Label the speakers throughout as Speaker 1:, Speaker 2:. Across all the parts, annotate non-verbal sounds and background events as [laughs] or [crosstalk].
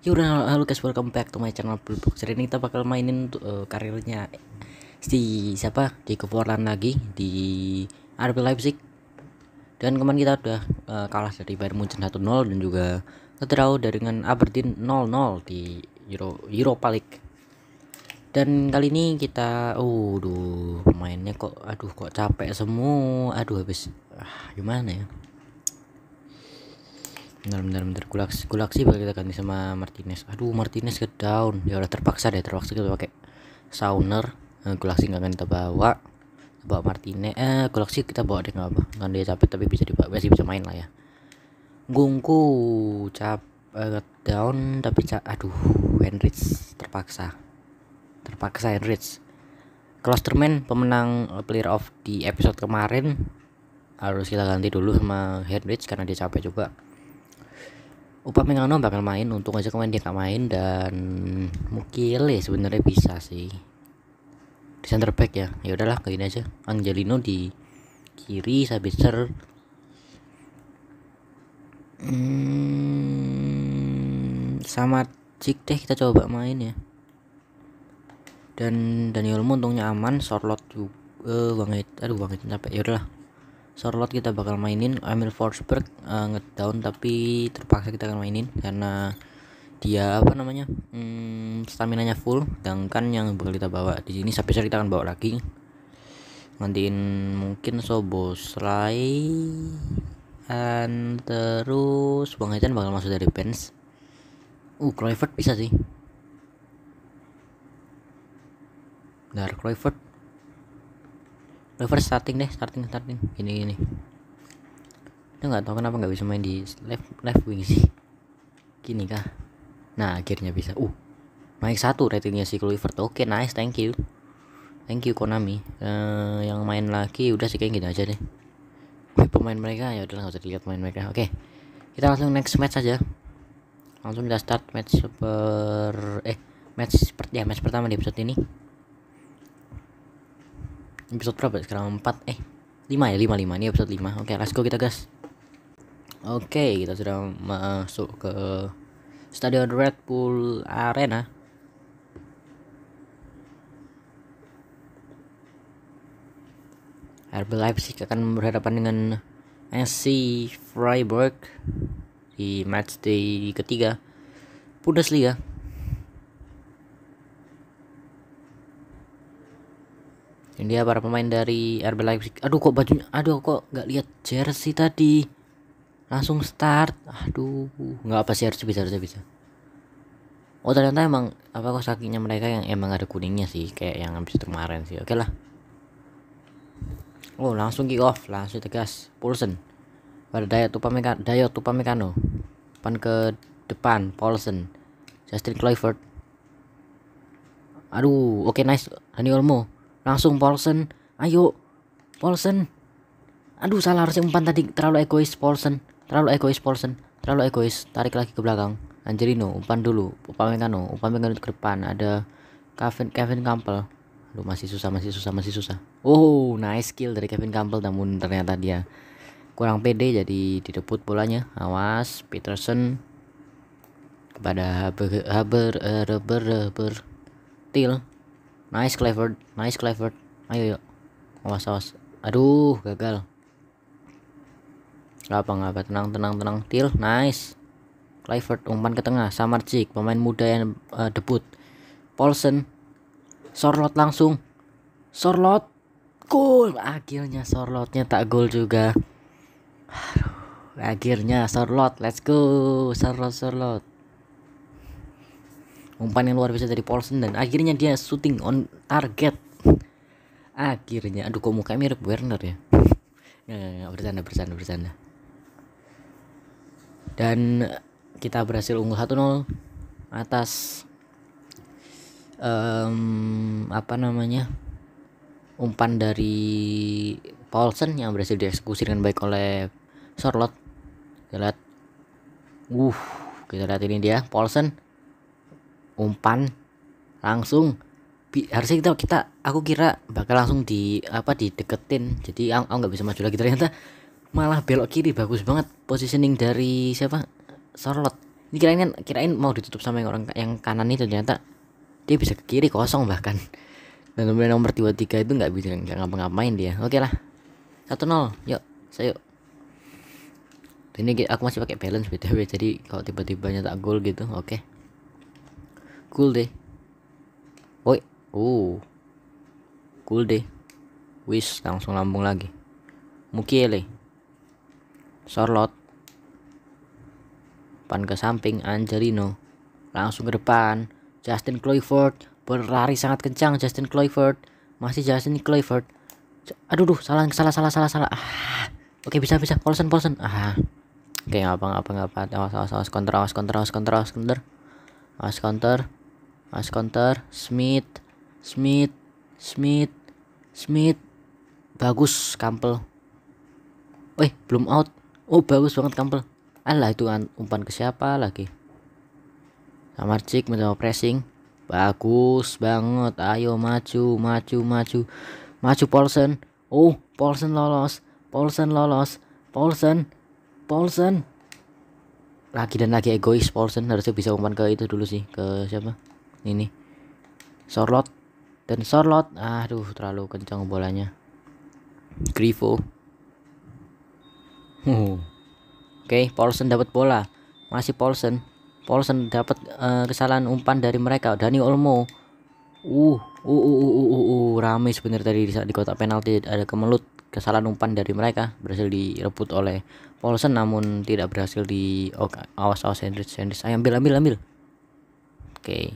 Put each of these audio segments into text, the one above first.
Speaker 1: Yaudah halo guys welcome back to my channel Bullbox Hari ini kita bakal mainin uh, karirnya si siapa di Kepulauan lagi di RB Leipzig dan kemarin kita udah uh, kalah dari Bayern Munchen 1-0 dan juga dari dengan Aberdeen 0-0 di Euro Europa League dan kali ini kita uh duh mainnya kok aduh kok capek semua aduh habis ah, gimana ya dalam-dalam bener bener gulaksi gulaksi bakal kita ganti sama Martinez aduh Martinez ke down ya udah terpaksa deh terpaksa kita pakai Sauner eh, gulaksi nggak akan kita bawa bawa Martinez eh gulaksi kita bawa deh nggak apa nggak dia capek tapi bisa dibawa masih bisa main lah ya Gungku cap eh, down tapi cap aduh Henrich terpaksa terpaksa Henrich Klosterman pemenang player of di episode kemarin harus kita ganti dulu sama Henrich karena dia capek juga Upah mengano bakal main untung aja kemarin dia gak main dan ya sebenarnya bisa sih di center back ya ya udahlah kayak gini aja Angelino di kiri Sabitzer hmm, sama Cik deh kita coba main ya dan Daniel untungnya aman Sorlot juga eh, aduh banget capek ya udahlah Charlotte kita bakal mainin Emil Forsberg uh, ngedown tapi terpaksa kita akan mainin karena dia apa namanya hmm, stamina nya full sedangkan yang bakal kita bawa di sini saya kita akan bawa lagi ngantiin mungkin Soboslai dan terus Bang Ethan bakal masuk dari bench uh Clifford bisa sih Dar Clifford reverse starting deh, starting starting. Gini gini. ini nggak tahu kenapa nggak bisa main di left left wing sih. Gini kah? Nah akhirnya bisa. Uh, naik satu ratingnya si Kluivert. Oke okay, nice, thank you. Thank you Konami. Uh, yang main lagi udah sih kayak gini aja deh. Pemain mereka ya udah nggak usah dilihat pemain mereka. Oke, okay. kita langsung next match aja. Langsung kita start match per eh match seperti ya match pertama di episode ini episode berapa ya? sekarang 4 eh 5 ya 5 5 ini episode 5 oke okay, let's go kita gas oke okay, kita sudah masuk ke stadion Red Bull Arena RB Leipzig akan berhadapan dengan SC Freiburg di match day ketiga Bundesliga ini dia para pemain dari RB Leipzig. Aduh kok bajunya, aduh kok nggak lihat jersey tadi. Langsung start. Aduh, nggak apa sih harusnya bisa harusnya bisa. Oh ternyata emang apa kok sakitnya mereka yang emang ada kuningnya sih kayak yang habis kemarin sih. Oke lah. Oh langsung kick off, langsung tegas. Paulsen pada daya Upamecano, daya Upamecano. Pan ke depan Paulsen. Justin Clifford. Aduh, oke okay, nice. Dani Olmo Langsung Paulsen. Ayo. Paulsen. Aduh salah harusnya umpan tadi terlalu egois Paulsen. Terlalu egois Paulsen. Terlalu egois. Tarik lagi ke belakang. Angelino umpan dulu. Upamecano. Upamecano ke depan. Ada Kevin Kevin Campbell. Aduh masih susah masih susah masih susah. Oh nice skill dari Kevin Campbell namun ternyata dia kurang pede jadi direbut bolanya. Awas Peterson kepada Haber Haber Haber eh, Haber Til Nice Clifford, nice Clifford. Ayo yuk. Awas awas. Aduh, gagal. Gak apa nggak, apa, tenang tenang tenang. Til, nice. Clifford umpan ke tengah, Cik, pemain muda yang uh, debut. Paulsen sorlot langsung. Sorlot. Gol. Akhirnya sorlotnya tak gol juga. akhirnya sorlot. Let's go. Sorlot sorlot umpan yang luar biasa dari Paulsen dan akhirnya dia shooting on target akhirnya aduh kok mukanya mirip Werner ya ya, ya, ya bercanda bercanda bercanda dan kita berhasil unggul 1-0 atas um, apa namanya umpan dari Paulsen yang berhasil dieksekusi dengan baik oleh Charlotte kita lihat uh kita lihat ini dia Paulsen umpan langsung bi, harusnya kita kita aku kira bakal langsung di apa dideketin jadi aku nggak bisa maju lagi ternyata malah belok kiri bagus banget positioning dari siapa sorot ini kirain kan, kirain mau ditutup sama yang orang yang kanan itu ternyata dia bisa ke kiri kosong bahkan dan nomor nomor tiga tiga itu nggak bisa nggak ngapa-ngapain dia oke lah satu nol yuk saya ini aku masih pakai balance btw jadi kalau tiba-tiba nyetak gol gitu oke okay cool deh oi oh cool deh wis langsung lambung lagi mukiele sorlot pan ke samping Angelino langsung ke depan Justin Clifford berlari sangat kencang Justin Clifford, masih Justin Clifford. aduh duh salah salah salah salah salah ah. oke okay, bisa bisa Paulson Paulson ah oke okay, ngapa ngapa ngapa awas awas awas counter awas counter awas counter awas counter awas counter Mas counter Smith Smith Smith Smith bagus Kampel eh belum out oh bagus banget Kampel alah ah, itu kan umpan ke siapa lagi Cik mencoba pressing bagus banget ayo maju maju maju maju Paulsen oh Paulsen lolos Paulsen lolos Paulsen Paulsen lagi dan lagi egois Paulsen harusnya bisa umpan ke itu dulu sih ke siapa ini Sorlot dan Sorlot aduh terlalu kencang bolanya Grifo uh. oke okay, Paulsen dapat bola masih Paulsen Paulsen dapat uh, kesalahan umpan dari mereka Dani Olmo uh uh uh uh uh, uh, uh. rame sebenarnya tadi di, di kotak penalti ada kemelut kesalahan umpan dari mereka berhasil direbut oleh Paulsen namun tidak berhasil di oh, awas awas Hendrik Hendrik ayo ambil ambil ambil oke okay.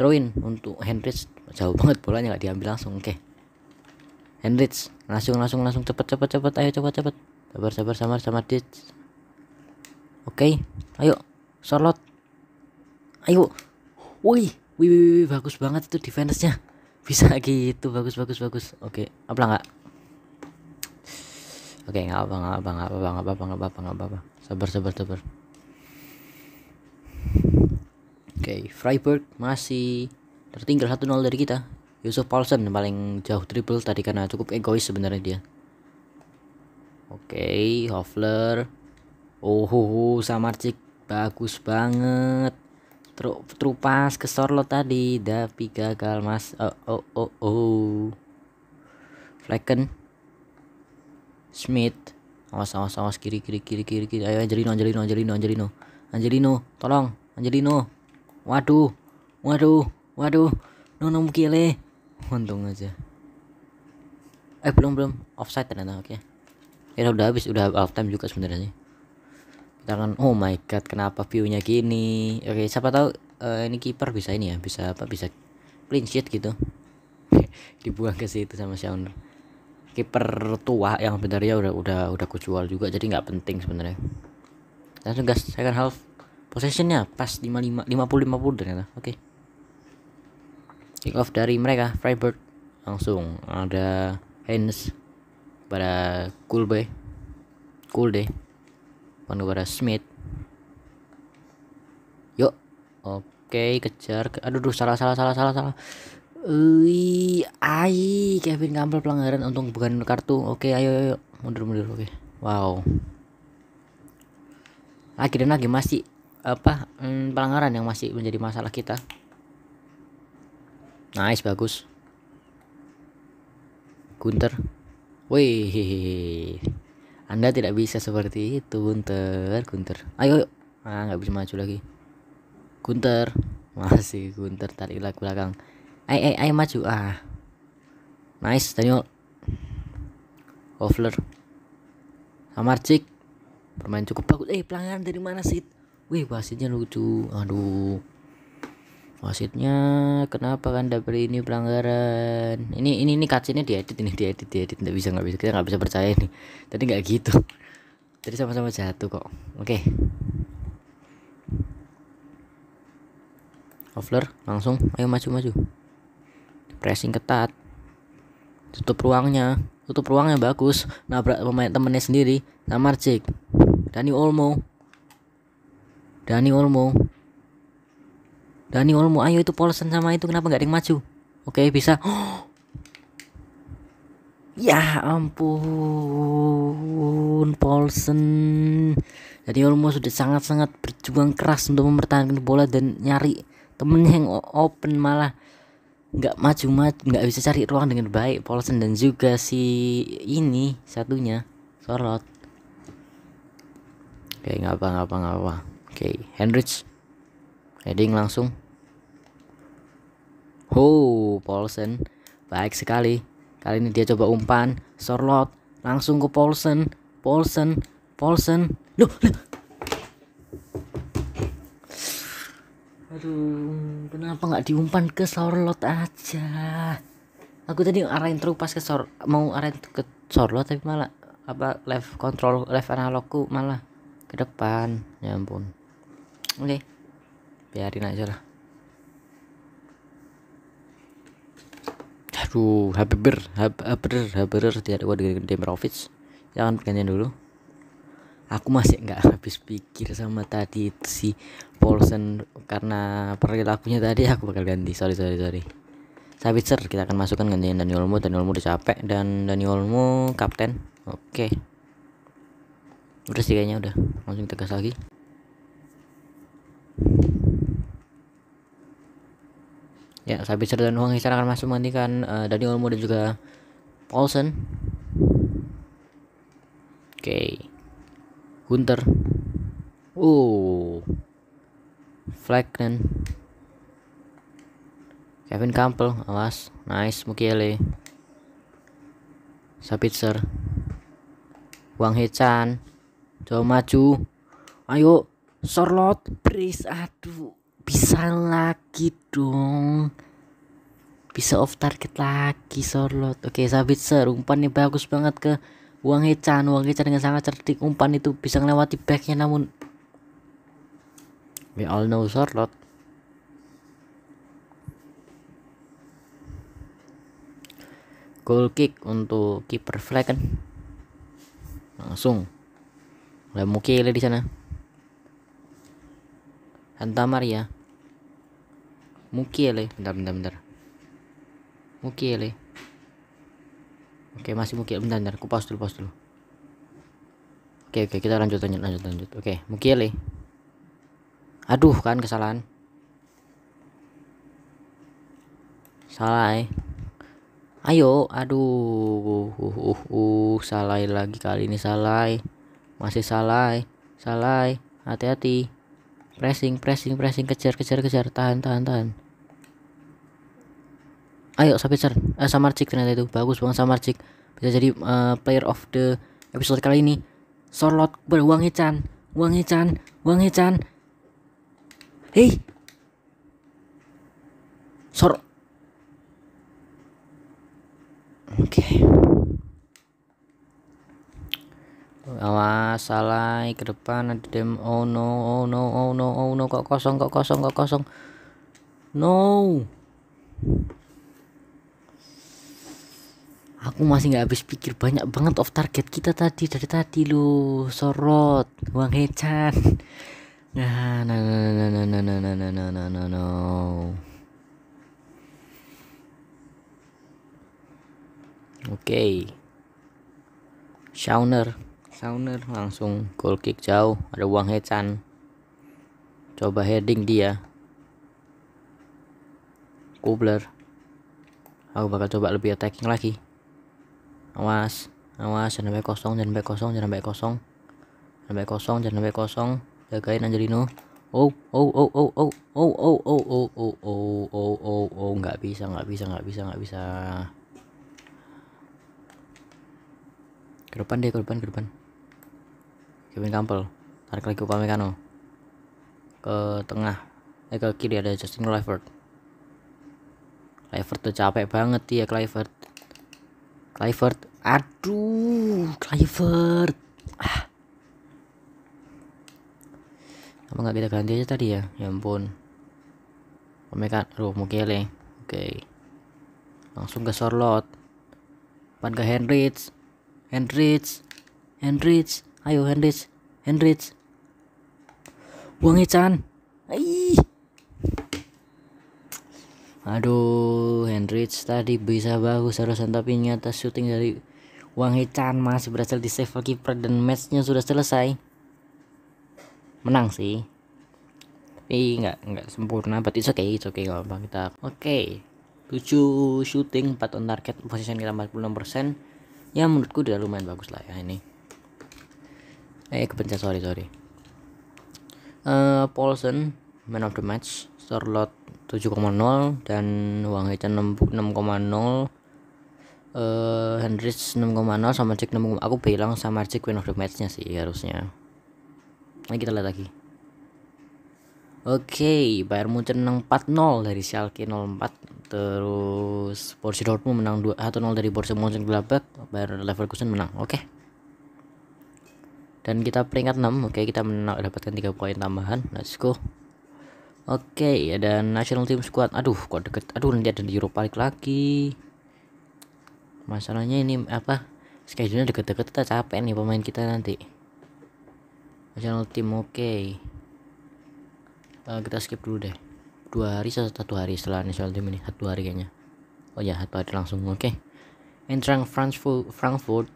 Speaker 1: Throwin untuk Hendrix jauh banget bolanya nggak diambil langsung oke okay. Hendrix langsung langsung langsung cepet cepet cepet ayo cepet cepet sabar sabar samar samar dit oke okay. ayo sorot ayo woi wih, wih, wih, bagus banget itu defense-nya bisa gitu bagus bagus bagus oke okay. apa nggak oke okay, nggak apa nggak apa nggak apa nggak apa nggak apa nggak apa sabar sabar sabar Oke, okay, Freiburg masih tertinggal 1-0 dari kita. Yusuf Paulsen paling jauh triple tadi karena cukup egois sebenarnya dia. Oke, okay, Hofler. Oh, oh, oh Samarcik bagus banget. Tru, trupas ke Sorlo tadi, tapi gagal Mas. Oh, oh, oh, oh. Flecken. Smith. Awas, awas, awas kiri kiri kiri kiri kiri. Ayo Angelino, Angelino, Angelino, Angelino. Angelino, tolong. Angelino, Waduh, waduh, waduh, nono mukile. Untung aja. Eh belum belum, offside ternyata oke. Okay. Ya udah habis, udah half time juga sebenarnya. Kita kan, oh my god, kenapa viewnya gini? Oke, okay, siapa tahu uh, ini kiper bisa ini ya, bisa apa bisa clean sheet gitu. [laughs] Dibuang ke situ sama si owner. Kiper tua yang sebenarnya udah udah udah kucual juga, jadi nggak penting sebenarnya. Langsung gas, second half possessionnya pas 55 50 50 ternyata oke okay. kick off dari mereka Freiburg langsung ada Hens pada Kulbe Kulde pada Smith yuk oke okay, kejar aduh duh, salah salah salah salah salah Ui, ai Kevin Campbell pelanggaran untung bukan kartu. Oke, okay, ayo ayo mundur mundur. Oke. Okay. Wow. Akhirnya lagi masih apa hmm, pelanggaran yang masih menjadi masalah kita nice bagus Gunter wih anda tidak bisa seperti itu Gunter Gunter ayo, ayo. ah nggak bisa maju lagi Gunter masih Gunter tarik lagi belakang ayo ayo, ayo maju ah nice Daniel Hofler Samarcik bermain cukup bagus eh pelanggaran dari mana sih wih wasitnya lucu aduh wasitnya kenapa kan dapet ini pelanggaran ini ini ini kacinya diedit ini diedit diedit nggak bisa nggak bisa kita nggak bisa percaya ini tadi nggak gitu tadi sama-sama jatuh kok oke okay. Offler langsung ayo maju maju pressing ketat tutup ruangnya tutup ruangnya bagus nabrak pemain temennya sendiri sama Dani Olmo Dani Olmo Dani Olmo ayo itu polosan sama itu kenapa nggak ada yang maju oke bisa oh. ya ampun Paulsen Dani Olmo sudah sangat-sangat berjuang keras untuk mempertahankan bola dan nyari temennya yang open malah nggak maju maju nggak bisa cari ruang dengan baik Paulsen dan juga si ini satunya sorot Oke, ngapa ngapa ngapa. Oke, okay. Hendrix Heading langsung. Oh, Paulsen. Baik sekali. Kali ini dia coba umpan, sorlot, langsung ke Paulsen. Paulsen, Paulsen. Loh, loh. Aduh, kenapa nggak diumpan ke sorlot aja? Aku tadi arahin terus pas ke sor mau arahin ke sorlot tapi malah apa left control left analogku malah ke depan. Ya ampun oke okay. biarin aja lah aduh haber haber haber tidak ada Office. jangan pergantian dulu aku masih nggak habis pikir sama tadi si Paulson karena perilakunya tadi aku bakal ganti sorry sorry sorry Sabitzer kita akan masukkan gantian Dani Olmo Dani Olmo udah capek dan Dani Olmo kapten oke okay. udah sih kayaknya udah langsung tegas lagi Ya, Sabitzer dan Huang Hisar akan masuk menggantikan uh, eh, Dani Olmo dan juga Paulsen. Oke. Okay. Hunter. Uh. Flecknen. Kevin Campbell, awas. Nice, Mukiele. Sabitzer. Wang Hechan. Coba maju. Ayo. Charlotte, Breeze aduh bisa lagi dong bisa off target lagi Charlotte. oke Sabitzer umpannya bagus banget ke Wang Hechan Wang Hechan dengan sangat cerdik umpan itu bisa melewati backnya namun we all know Charlotte. goal kick untuk keeper flag kan, langsung Lemukile di sana Anta Maria. Ya, le Bentar, bentar, bentar. Ya, le, Oke, masih mukie ya. Bentar, bentar. Aku pause dulu, pause dulu. Oke, oke, kita lanjut, lanjut, lanjut, lanjut. Oke, le, Aduh, kan kesalahan. Salah, eh. Ayo, aduh, uh, uh, uh, uh. salai lagi kali ini salah, eh. masih salah, eh. salah, eh. hati-hati pressing pressing pressing kejar kejar kejar tahan tahan tahan ayo Sabitzer eh, Samarcik ternyata itu bagus banget cik bisa jadi uh, player of the episode kali ini Sorlot beruang Chan uang Chan uang Chan hei Sor Oke okay awas salah ke depan ada dem oh no oh no oh no oh no kok kosong kok kosong kok kosong no aku masih nggak habis pikir banyak banget off target kita tadi dari tadi lu sorot uang hechan nah nah nah nah nah nah nah nah nah nah nah nah oke okay. Sauner langsung goal kick jauh ada uang Hechan coba heading dia Kubler aku bakal coba lebih attacking lagi awas awas jangan sampai kosong jangan sampai kosong jangan sampai kosong jangan sampai kosong jangan sampai kosong jagain Angelino oh oh oh oh oh oh oh oh oh oh oh oh oh oh nggak bisa nggak bisa nggak bisa nggak bisa ke depan deh ke depan ke depan Kevin Campbell tarik lagi Upamecano ke tengah eh ke kiri ada Justin Clifford Clifford tuh capek banget ya Clifford Clifford aduh Clifford ah apa nggak kita ganti aja tadi ya ya ampun Pemekan, ruh Mukele oke okay. langsung ke Charlotte Pan ke Henrich Henrich Henrich Ayo Hendrich, Hendrich. Buang Chan. Ih. Aduh, Hendrich tadi bisa bagus harusan tapi nyata syuting dari Wang Hechan masih berhasil di save kiper dan matchnya sudah selesai. Menang sih. Tapi nggak nggak sempurna, but it's okay, it's okay kalau kita. Oke. Okay. 7 shooting, 4 on target, position kita 46%. Ya menurutku udah lumayan bagus lah ya ini eh kepencet sorry sorry uh, eh, Paulson man of the match Charlotte 7,0 dan Wang Hechan 6,0 uh, Hendrix 6,0 sama Jack 6, aku bilang sama Jack win of the matchnya sih harusnya nah, kita lihat lagi Oke, okay, Bayern Munchen menang 4-0 dari Schalke 04. Terus Borussia Dortmund menang 2-1-0 dari Borussia Mönchengladbach. Bayern Leverkusen menang. Oke. Okay dan kita peringkat 6 oke okay, kita mendapatkan 3 poin tambahan let's go oke okay, dan national team squad aduh kok deket aduh nanti ada di Europa League lagi masalahnya ini apa schedule deket-deket kita capek nih pemain kita nanti national team oke okay. uh, eh, kita skip dulu deh dua hari satu, hari setelah national team ini satu hari kayaknya oh ya satu hari langsung oke okay. entrang Frankfurt Frankfurt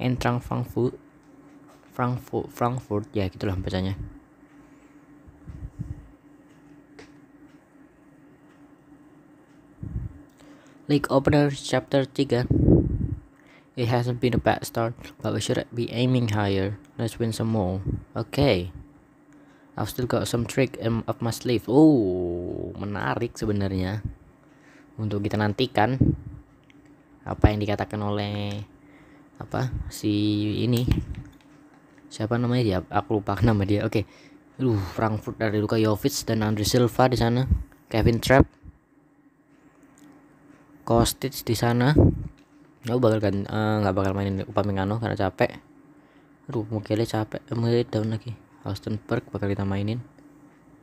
Speaker 1: entrang Frankfurt Frankfurt Frankfurt ya gitulah bacanya League opener chapter 3 It hasn't been a bad start but we should be aiming higher let's win some more okay I've still got some trick in, up my sleeve oh menarik sebenarnya untuk kita nantikan apa yang dikatakan oleh apa si ini siapa namanya dia aku lupa [laughs] nama dia oke okay. Duh, Frankfurt dari Luka Jovic dan Andre Silva di sana Kevin Trapp Kostic di sana oh, bakal eh, nggak uh, bakal mainin Upamecano karena capek lu Mukele capek eh, Mukele down lagi Austin Berg bakal kita mainin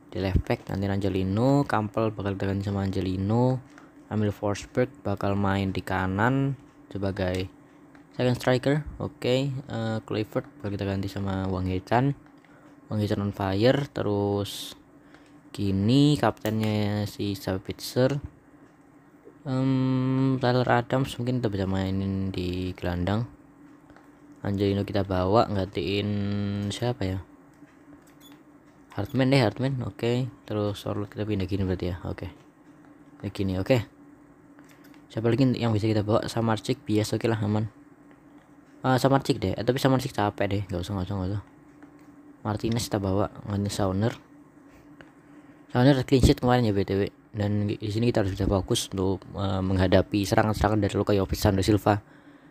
Speaker 1: di left back nanti Angelino Kampel bakal diganti sama Angelino Amil Forsberg bakal main di kanan sebagai second striker oke okay. uh, eh, Clifford baru kita ganti sama Wang Hechan Wang Hechan on fire terus kini kaptennya si Sabitzer um, Tyler Adams mungkin kita bisa mainin di gelandang Angelino kita bawa gantiin siapa ya Hartman deh Hartman oke okay. terus solo kita pindah gini berarti ya oke okay. gini oke okay. siapa lagi yang bisa kita bawa sama Arcik bias oke okay lah aman uh, sama Cik deh eh, tapi sama cik capek deh nggak usah nggak usah nggak usah Martinez kita bawa nganti Sauner Sauner clean sheet kemarin ya btw dan di sini kita harus bisa fokus untuk uh, menghadapi serangan-serangan dari Luka Jovic, Sandro Silva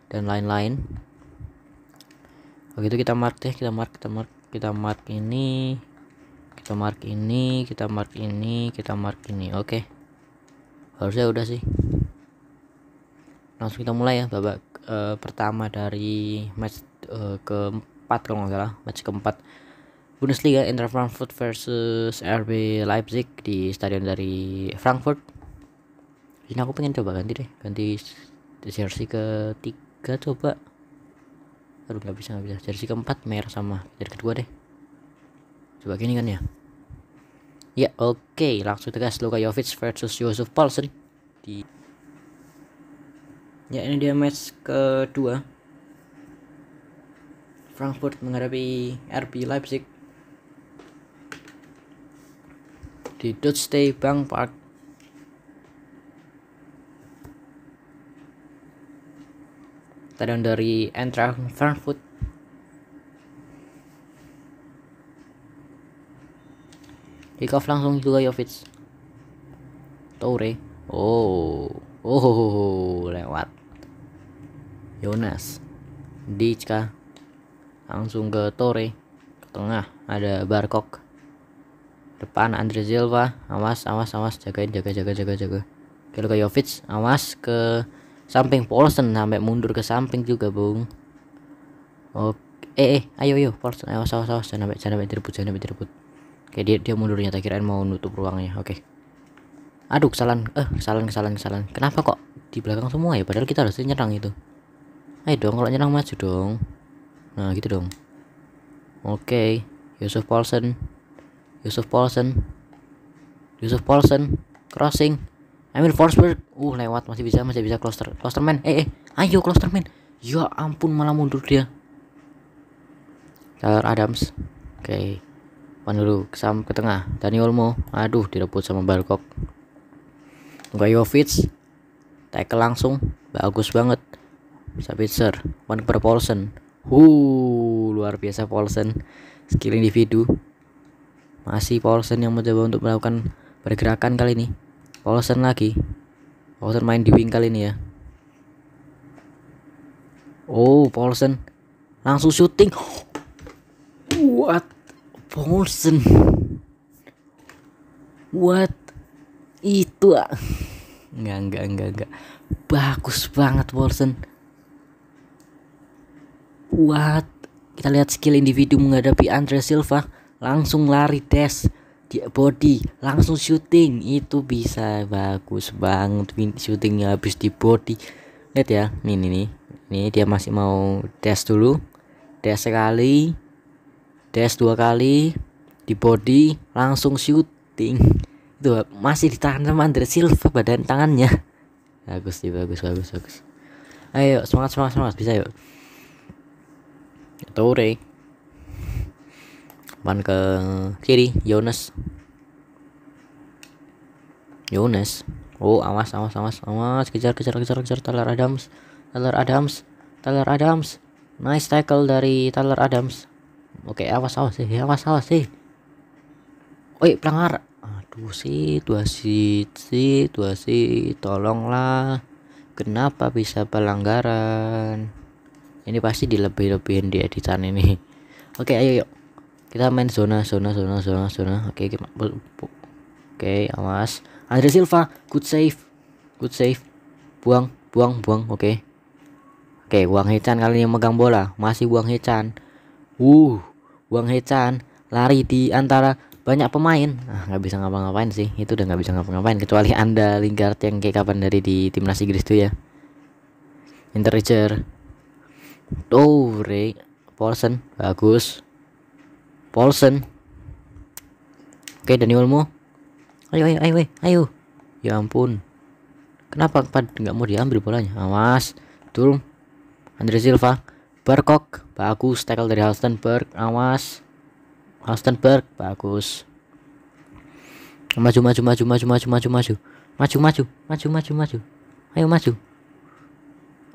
Speaker 1: dan lain-lain. Begitu kita mark deh, kita mark, kita mark, kita mark ini, kita mark ini, kita mark ini, kita mark ini. Oke. Okay. Harusnya udah sih. Langsung kita mulai ya Bapak uh, pertama dari match uh, keempat kalau nggak salah match keempat Bundesliga Inter Frankfurt versus RB Leipzig di stadion dari Frankfurt. Ini aku pengen coba ganti deh, ganti jersey ketiga coba. Aduh nggak bisa nggak bisa. Jersey keempat merah sama jersey kedua deh. Coba gini kan ya. Ya oke, okay. langsung tegas Luka Jovic versus Yusuf Paulsen di ya ini dia match kedua Frankfurt menghadapi RB Leipzig di Dutch Stay Bank Park stadion dari Eintracht Frankfurt kickoff langsung juga Jovic Toure oh oh, oh, oh lewat Jonas Dicka langsung ke tore, ke tengah ada Barkok depan Andre Silva awas awas awas jagain jaga jaga jaga jaga ke Jovic awas ke samping Paulsen sampai mundur ke samping juga bung oke eh, eh ayo ayo Paulsen awas awas awas jangan sampai jangan sampai direbut jangan sampai direbut oke dia dia mundurnya tak kirain mau nutup ruangnya oke aduh kesalahan eh kesalahan kesalahan kesalahan kenapa kok di belakang semua ya padahal kita harusnya nyerang itu ayo dong kalau nyerang maju dong nah gitu dong oke okay. Yusuf Paulsen Yusuf Paulsen Yusuf Paulsen crossing Emil Forsberg uh lewat masih bisa masih bisa cluster clusterman eh eh ayo clusterman ya ampun malah mundur dia Tyler Adams oke okay. Pan dulu Sam ke tengah Dani Olmo aduh direbut sama Barkok Luka Jovic tackle langsung bagus banget Sabitzer one per Paulsen Huu, luar biasa Paulsen skill individu masih Paulsen yang mencoba untuk melakukan pergerakan kali ini Paulsen lagi Paulsen main di wing kali ini ya Oh Paulsen langsung syuting what Paulsen what itu ah enggak, enggak, enggak. enggak bagus banget Paulsen kuat. Kita lihat skill individu menghadapi Andre Silva langsung lari dash di body langsung shooting itu bisa bagus banget shootingnya habis di body lihat ya nih nih nih, nih dia masih mau dash dulu dash sekali dash dua kali di body langsung shooting itu masih ditahan sama Andre Silva badan tangannya bagus sih bagus bagus bagus ayo semangat semangat semangat bisa yuk Toure Pan ke kiri Jonas Jonas Oh awas awas awas awas kejar kejar kejar kejar Tyler Adams Tyler Adams Tyler Adams nice tackle dari Tyler Adams oke awas awas sih eh, awas awas sih eh. Oi pelanggar aduh sih dua sih sih dua sih tolonglah kenapa bisa pelanggaran ini pasti dilebih-lebihin di editan ini [laughs] oke ayo yuk kita main zona zona zona zona zona oke okay, oke okay, awas Andre Silva good save good save buang buang buang oke oke okay, buang Hechan kali ini megang bola masih buang Hechan uh buang Hechan lari di antara banyak pemain Ah nggak bisa ngapa-ngapain sih itu udah nggak bisa ngapa-ngapain kecuali anda Lingard yang kayak kapan dari di timnas Inggris tuh ya Interger Oh, Paulsen, bagus. Paulsen. Oke, okay, Dani Olmo. Ayo, ayo, ayo, ayo. Ya ampun. Kenapa pad nggak mau diambil bolanya? Awas. Turun. Andre Silva. Berkok. Bagus. Tackle dari Halstenberg. Awas. Halstenberg. Bagus. Maju, maju, maju, maju, maju, maju, maju. Maju, maju, maju, maju, maju. Ayo maju.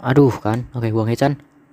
Speaker 1: Aduh kan. Oke, okay, buang hechan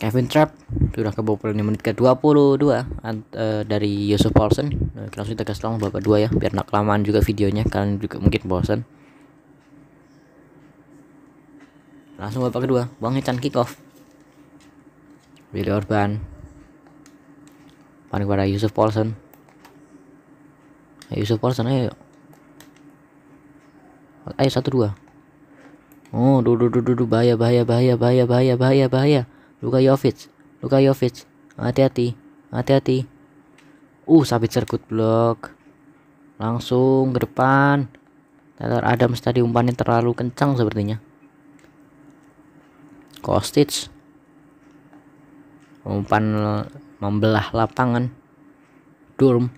Speaker 1: Kevin Trapp sudah kebobolan di menit ke-22 uh, e, dari Yusuf Paulsen. Nah, langsung kita langsung bapak 2 ya, biar nak kelamaan juga videonya kalian juga mungkin bosan. Langsung bapak kedua, Bang Hechan kick off. Willy Orban. Paling pada Yusuf Paulsen. Eh, Yusuf Paulsen ayo. Ayo satu dua. Oh, duh duh duh duh bahaya bahaya bahaya bahaya bahaya bahaya. bahaya Luka Jovic, Luka Jovic, hati-hati, hati-hati. Uh, sabit sergut blok. Langsung ke depan. Taylor Adam, tadi umpannya terlalu kencang sepertinya. Kostic umpan membelah lapangan. Durm.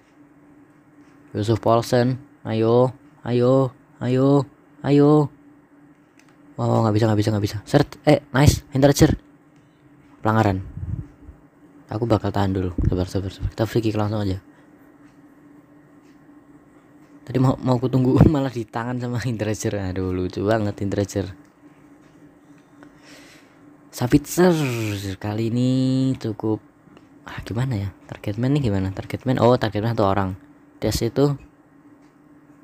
Speaker 1: Yusuf Paulsen, ayo, ayo, ayo, ayo. Wow, oh, nggak bisa, nggak bisa, nggak bisa. Sert, eh, nice, intercer pelanggaran aku bakal tahan dulu sabar sabar sabar kita free kick langsung aja tadi mau mau aku tunggu [laughs] malah di tangan sama Indrajer aduh lucu banget Indrajer Savitzer kali ini cukup ah gimana ya target targetman nih gimana target targetman oh target targetman satu orang Das itu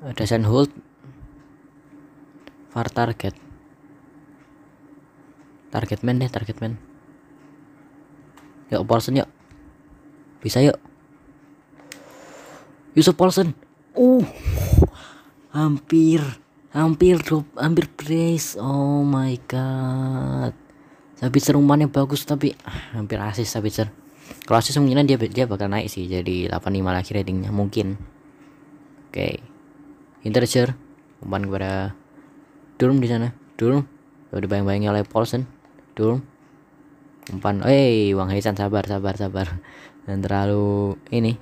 Speaker 1: eh, dash and hold far target target targetman deh target targetman Yuk Paulson yuk. Bisa yuk. Yusuf Paulson. Uh. Hampir hampir drop hampir brace oh my god tapi serumannya bagus tapi ah, hampir asis tapi ser kalau asis mungkinan dia dia bakal naik sih jadi 85 lagi ratingnya mungkin oke okay. Interger umpan kepada Durm di sana Durm udah bayang bayangnya oleh Paulson Durm umpan eh Wang Haisan sabar sabar sabar dan terlalu ini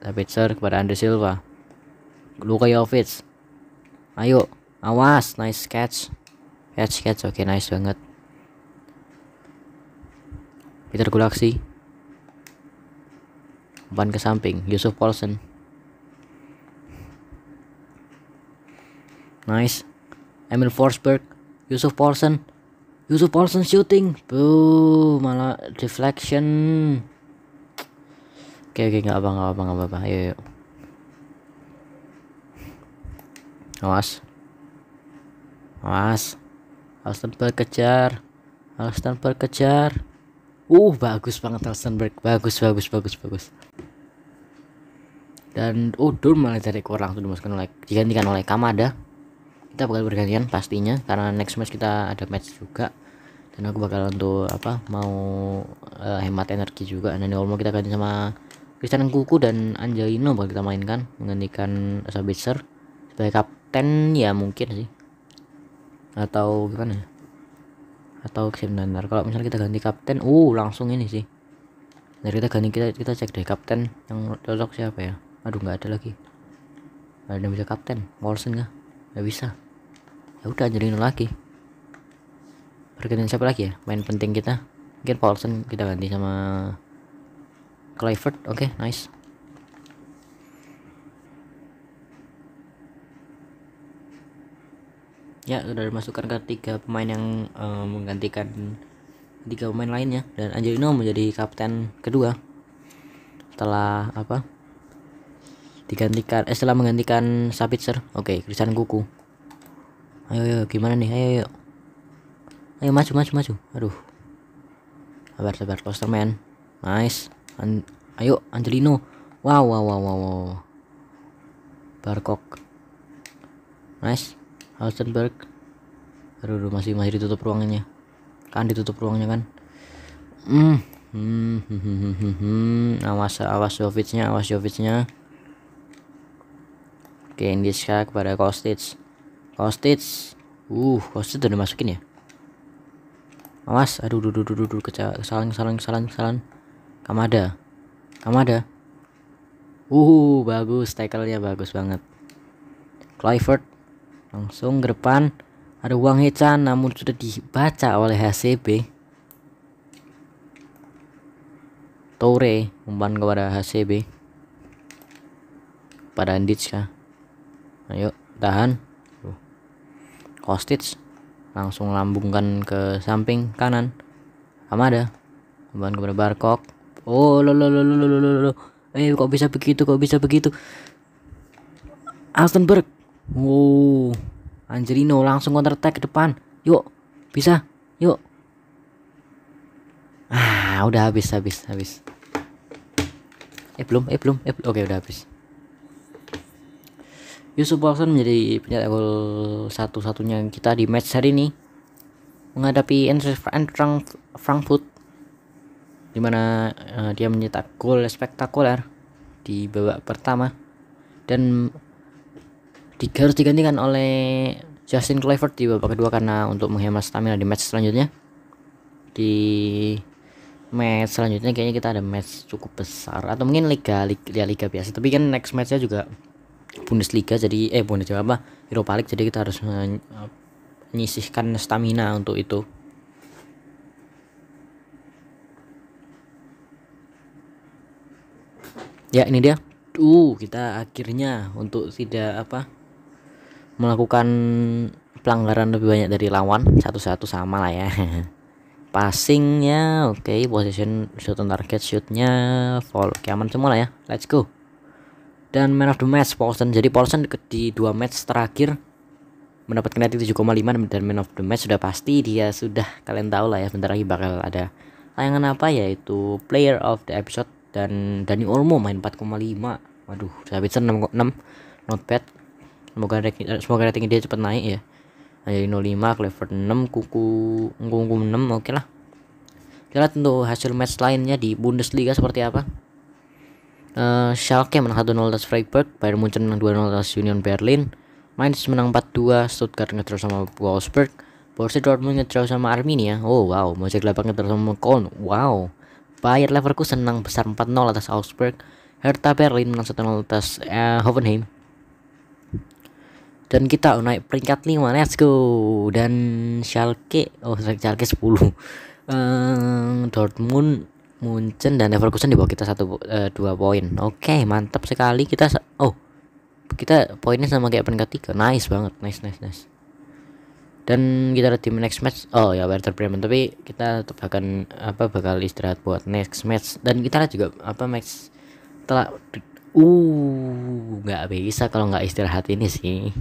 Speaker 1: tapi sir kepada Andre Silva Luka Jovic ayo awas nice catch catch catch oke okay, nice banget Peter Gulaksi umpan ke samping Yusuf Paulsen nice Emil Forsberg Yusuf Paulsen Yusuf Paulsen shooting bro malah deflection oke oke nggak apa nggak apa nggak apa, apa ayo, yuk awas awas alasan kejar Alstenberg kejar uh bagus banget Alstenberg bagus bagus bagus bagus dan udur uh, malah dari kurang tuh dimasukkan oleh digantikan oleh Kamada kita bakal bergantian pastinya karena next match kita ada match juga dan aku bakal untuk apa mau uh, hemat energi juga dan normal kita ganti sama Christian Kuku dan Angelino bakal kita mainkan menggantikan Sabitzer sebagai kapten ya mungkin sih atau gimana ya atau sebentar kalau misalnya kita ganti kapten uh langsung ini sih dari kita ganti kita kita cek deh kapten yang cocok siapa ya aduh nggak ada lagi ada yang bisa kapten Wilson nggak nggak bisa ya udah jadi lagi pergantian siapa lagi ya main penting kita mungkin Paulson kita ganti sama Clifford oke okay, nice ya sudah dimasukkan ke tiga pemain yang um, menggantikan tiga pemain lainnya dan Angelino menjadi kapten kedua setelah apa digantikan eh setelah menggantikan Sabitzer oke okay, Krisan Kuku ayo ayo gimana nih ayo ayo ayo maju maju maju aduh sabar sabar Klosterman nice An ayo Angelino wow wow wow wow, wow. Barkok nice Halstenberg aduh, aduh masih masih ditutup ruangannya kan ditutup ruangnya kan hmm. hmm hmm hmm hmm hmm, hmm. awas awas Jovicnya awas Jovicnya Oke, sekarang kepada Kostits. Kostits. Uh, Kostits udah dimasukin ya. Awas, aduh, aduh, aduh, aduh, kesalahan, kesalahan, kesalahan, kesalahan. Kamada, Kamada. Uh, bagus, tackle-nya bagus banget. Clifford langsung ke depan. Ada uang Hechan, namun sudah dibaca oleh HCB. Toreh, umpan kepada HCB. Pada kah ayo tahan kostits langsung lambungkan ke samping kanan Amada kembali kepada Barkok oh lo lo lo lo lo lo lo eh kok bisa begitu kok bisa begitu Altenberg wow Angelino langsung counter attack ke depan yuk bisa yuk ah udah habis habis habis eh belum eh belum eh oke okay, udah habis Yusuf Wilson menjadi pencetak gol satu-satunya kita di match hari ini menghadapi Eintracht Frankfurt di mana uh, dia mencetak gol spektakuler di babak pertama dan harus digantikan oleh Justin Clifford di babak kedua karena untuk menghemat stamina di match selanjutnya di match selanjutnya kayaknya kita ada match cukup besar atau mungkin liga liga, liga biasa tapi kan next matchnya juga Bundesliga jadi eh Bundesliga apa Europa League jadi kita harus eh, menyisihkan stamina untuk itu ya ini dia uh kita akhirnya untuk tidak apa melakukan pelanggaran lebih banyak dari lawan satu-satu sama lah ya [laughs] passingnya oke okay. position shoot on target shootnya fall keaman semua lah ya let's go dan man of the match Paulsen jadi Paulsen di dua match terakhir mendapatkan rating 7,5 dan man of the match sudah pasti dia sudah kalian tahu lah ya bentar lagi bakal ada tayangan apa yaitu player of the episode dan Dani Olmo main 4,5 waduh Davidson 6,6 not bad semoga rating, eh, semoga rating dia cepat naik ya ada 05 clever 6 kuku ungu 6 oke okay lah kita lihat untuk hasil match lainnya di Bundesliga seperti apa Uh, Schalke menang 1-0 atas Freiburg, Bayern Munchen menang 2-0 atas Union Berlin, Mainz menang 4-2, Stuttgart ngedraw sama Wolfsburg, Borussia Dortmund ngedraw sama Arminia. Oh wow, Mönchengladbach ngedraw sama Köln. Wow. Bayer Leverkusen menang besar 4-0 atas Augsburg, Hertha Berlin menang 1-0 atas uh, Hoffenheim. Dan kita naik peringkat 5, let's go. Dan Schalke, oh Schalke 10. [laughs] Eh, Dortmund Munchen dan Leverkusen di bawah kita satu uh, dua poin. Oke, okay, mantap sekali kita oh kita poinnya sama kayak peringkat tiga. Nice banget, nice nice nice. Dan kita ada tim next match. Oh ya Werder Bremen tapi kita tetap akan apa bakal istirahat buat next match dan kita juga apa match telah uh nggak bisa kalau nggak istirahat ini sih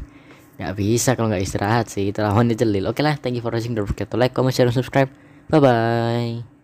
Speaker 1: nggak bisa kalau nggak istirahat sih lawannya jelil oke okay lah thank you for watching don't forget to like comment share dan subscribe bye bye